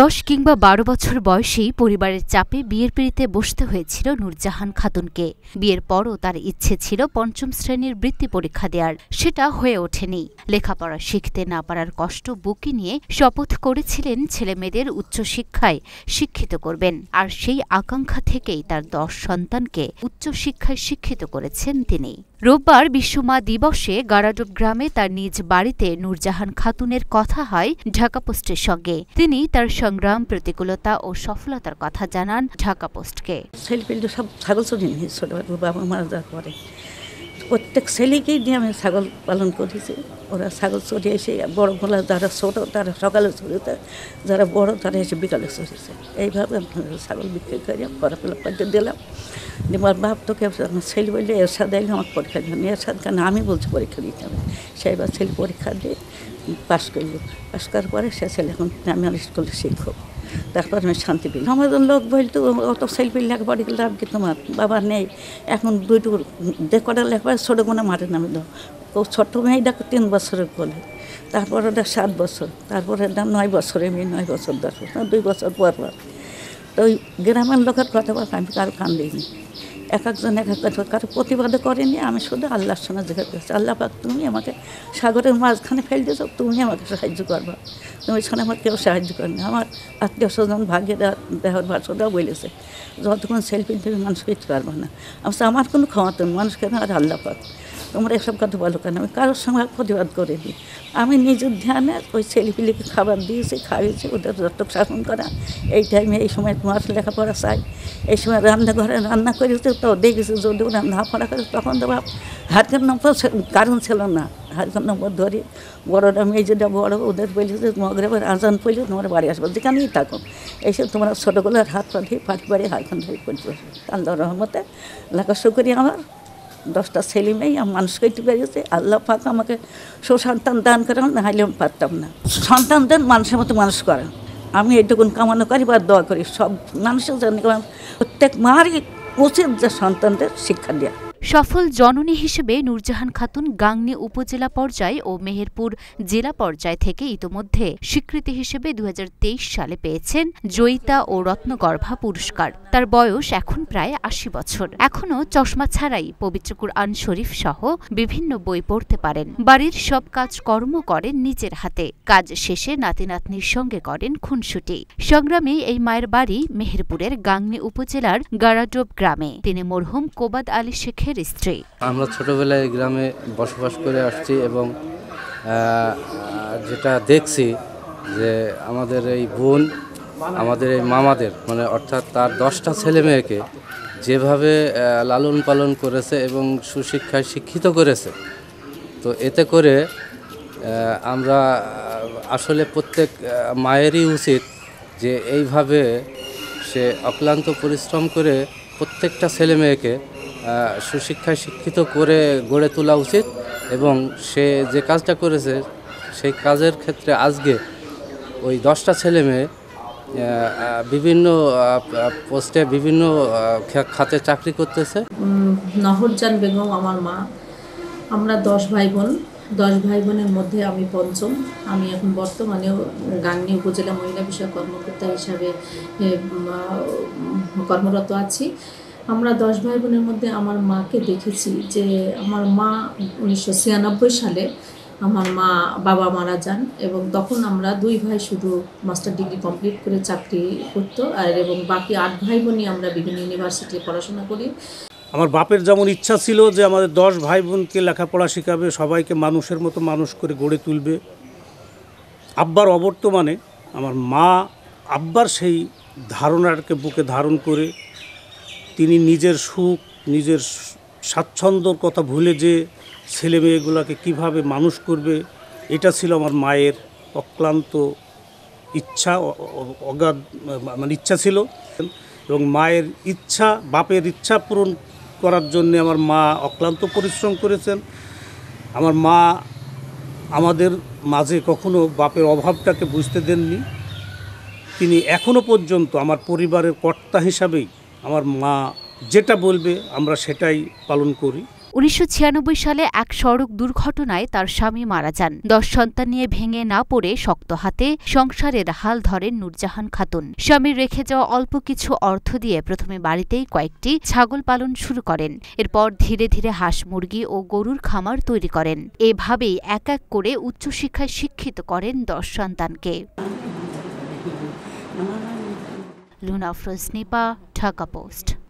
দশ কিংবা বারো বছর বয়সেই পরিবারের চাপে বিয়ের পিড়িতে বসতে হয়েছিল নূরজাহান খাতুনকে বিয়ের পরও তার ইচ্ছে ছিল পঞ্চম শ্রেণীর বৃত্তি পরীক্ষা দেওয়ার সেটা হয়ে ওঠেনি লেখাপড়া শিখতে না পারার কষ্ট বুকে নিয়ে শপথ করেছিলেন মেয়েদের উচ্চশিক্ষায় শিক্ষিত করবেন আর সেই আকাঙ্ক্ষা থেকেই তার দশ সন্তানকে উচ্চশিক্ষায় শিক্ষিত করেছেন তিনি রোববার বিশ্বমা দিবসে গারাডোব গ্রামে তার নিজ বাড়িতে নূরজাহান খাতুনের কথা হয় ঢাকা পোস্টের সঙ্গে তিনি তার সংগ্রাম প্রতিকূলতা ও সফলতার কথা জানান ঢাকা পোস্টকে শিল্পী সব মারা যাওয়ার পরে প্রত্যেক ছেলেকেই নিয়ে আমি ছাগল পালন করেছি ওরা ছাগল চড়ে এসে বড় বলা যারা ছোট তারা সকালে চড়েছে যারা বড় তারা এসে বিকালে চড়েছে এইভাবে ছাগল বিক্রি করে পড়াপড়া করতে দিলাম আমার বাপ তোকে আমার ছেলে বললে এরশাদ দেয়নি আমার পরীক্ষা দিলাম এরশাদ কেন আমি বলছি পরীক্ষা দিতে হবে সেইবার ছেলে পরীক্ষা দিয়ে পাশ করলো পাশ করার পরে সে ছেলে এখন আমি আমার স্কুলে শিক্ষক তারপর আমি শান্তি পেয়েছি আমাদের লোক বলতো অত সেলফি লেখাপড়া দাম কি তোমার বাবা নেই এখন দুটো যে কটা লেখবার ছোট মনে মারে নামে দাও ও ছোট্ট দেখো তিন বছরের কলে তারপর ওটা সাত বছর তারপর এটা নয় বছরে মেয়ে নয় বছর দশ বছর দুই বছর পর পর তো ওই গ্রামের লোকের কথাবার্তা আমি কারো কান দিইনি এক একজন এক এক কারো প্রতিবাদ করেনি আমি শুধু আল্লাহর সঙ্গে জিজ্ঞেস করছি আল্লাহ পাক তুমি আমাকে সাগরের মাঝখানে ফেল দিয়েছ তুমি আমাকে সাহায্য করবা তুমি ওইখানে আমার কেউ সাহায্য করেনি আমার আত্মীয় স্বজন ভাগ্যে দেহর ভাষাটাও বলেছে যতক্ষণ সেলফি তুমি মানুষ কিছু পারবো না আমার কোনো ক্ষমতা নেই মানুষকে আর আল্লাহ পাক তোমরা এসব কথা বলো কেন আমি কারোর সঙ্গে প্রতিবাদ করে দিই আমি নিজের ধ্যানে ওই ছেলেপিলেকে খাবার দিয়েছি খাইয়েছি ওদের দত্তক শাসন করা এই টাইমে এই সময় তোমার লেখাপড়া চাই এই সময় রান্নাঘরে রান্না করেছে তো দেখেছি যদি ওরা না পড়া করে তখন তো ভাব হাতের নম্বর কারণ ছিল না হাতের নম্বর ধরে বড়োরা মেয়ে বড়ো ওদের বলেছে মগরে আজান পড়লে তোমার বাড়ি আসবো যেখানেই থাকো এইসব তোমরা ছোটোগুলোর হাত পা দিয়ে পাটি বাড়ি হাত ধরে পড়তে আল্লাহ রহমতে লেখা শুকুরি আমার দশটা ছেলে মেয়ে আমার মানুষ করতে পেরেছি আল্লাহ পাক আমাকে সুসন্তান দান করেন না হলে আমি পারতাম না সন্তান দেন মানুষের মতো মানুষ করেন আমি এইটুকুন কামানো করি বা দোয়া করি সব মানুষের জন্য প্রত্যেক মারই উচিত যে সন্তানদের শিক্ষা দেওয়া সফল জননী হিসেবে নূরজাহান খাতুন গাংনী উপজেলা পর্যায় ও মেহেরপুর জেলা পর্যায় থেকে ইতোমধ্যে স্বীকৃতি হিসেবে দু সালে পেয়েছেন জয়িতা ও রত্নগর্ভা পুরস্কার তার বয়স এখন প্রায় আশি বছর এখনও চশমা ছাড়াই পবিত্র কুরআন শরীফ সহ বিভিন্ন বই পড়তে পারেন বাড়ির সব কাজ কর্ম করেন নিজের হাতে কাজ শেষে নাতি নাতনির সঙ্গে করেন খুনসুটি সংগ্রামে এই মায়ের বাড়ি মেহেরপুরের গাংনী উপজেলার গারাডোব গ্রামে তিনি মরহুম কোবাদ আলী শেখের রাশের স্ত্রী আমরা ছোটবেলায় গ্রামে বসবাস করে আসছি এবং যেটা দেখছি যে আমাদের এই বোন আমাদের এই মামাদের মানে অর্থাৎ তার দশটা ছেলে মেয়েকে যেভাবে লালন পালন করেছে এবং সুশিক্ষায় শিক্ষিত করেছে তো এতে করে আমরা আসলে প্রত্যেক মায়েরই উচিত যে এইভাবে সে অক্লান্ত পরিশ্রম করে প্রত্যেকটা ছেলে মেয়েকে সুশিক্ষায় শিক্ষিত করে গড়ে তোলা উচিত এবং সে যে কাজটা করেছে সেই কাজের ক্ষেত্রে আজকে ওই দশটা ছেলে মেয়ে বিভিন্ন পোস্টে বিভিন্ন খাতে চাকরি করতেছে নহরজান বেগম আমার মা আমরা দশ ভাই বোন দশ ভাই বোনের মধ্যে আমি পঞ্চম আমি এখন বর্তমানেও গাংনী উপজেলা মহিলা বিষয়ক কর্মকর্তা হিসাবে কর্মরত আছি আমরা দশ ভাই বোনের মধ্যে আমার মাকে দেখেছি যে আমার মা উনিশশো সালে আমার মা বাবা মারা যান এবং তখন আমরা দুই ভাই শুধু মাস্টার ডিগ্রি কমপ্লিট করে চাকরি করতো আর এবং বাকি আট ভাই বোনই আমরা বিভিন্ন ইউনিভার্সিটি পড়াশোনা করি আমার বাপের যেমন ইচ্ছা ছিল যে আমাদের দশ ভাই বোনকে লেখাপড়া শেখাবে সবাইকে মানুষের মতো মানুষ করে গড়ে তুলবে আব্বার অবর্তমানে আমার মা আব্বার সেই ধারণাটাকে বুকে ধারণ করে তিনি নিজের সুখ নিজের স্বাচ্ছন্দ্যর কথা ভুলে যে ছেলে মেয়েগুলোকে কীভাবে মানুষ করবে এটা ছিল আমার মায়ের অক্লান্ত ইচ্ছা অগাধ মানে ইচ্ছা ছিল এবং মায়ের ইচ্ছা বাপের ইচ্ছা পূরণ করার জন্যে আমার মা অক্লান্ত পরিশ্রম করেছেন আমার মা আমাদের মাঝে কখনো বাপের অভাবটাকে বুঝতে দেননি তিনি এখনও পর্যন্ত আমার পরিবারের কর্তা হিসাবেই আমার মা যেটা বলবে আমরা সেটাই পালন করি উনিশশো সালে এক সড়ক দুর্ঘটনায় তার স্বামী মারা যান দশ সন্তান নিয়ে ভেঙে না পড়ে শক্ত হাতে সংসারের হাল ধরেন নূরজাহান খাতুন স্বামীর রেখে যাওয়া অল্প কিছু অর্থ দিয়ে প্রথমে বাড়িতেই কয়েকটি ছাগল পালন শুরু করেন এরপর ধীরে ধীরে হাঁস মুরগি ও গরুর খামার তৈরি করেন এভাবেই এক এক করে উচ্চশিক্ষায় শিক্ষিত করেন দশ সন্তানকে लूना फ्रोजनीपा ढाका पोस्ट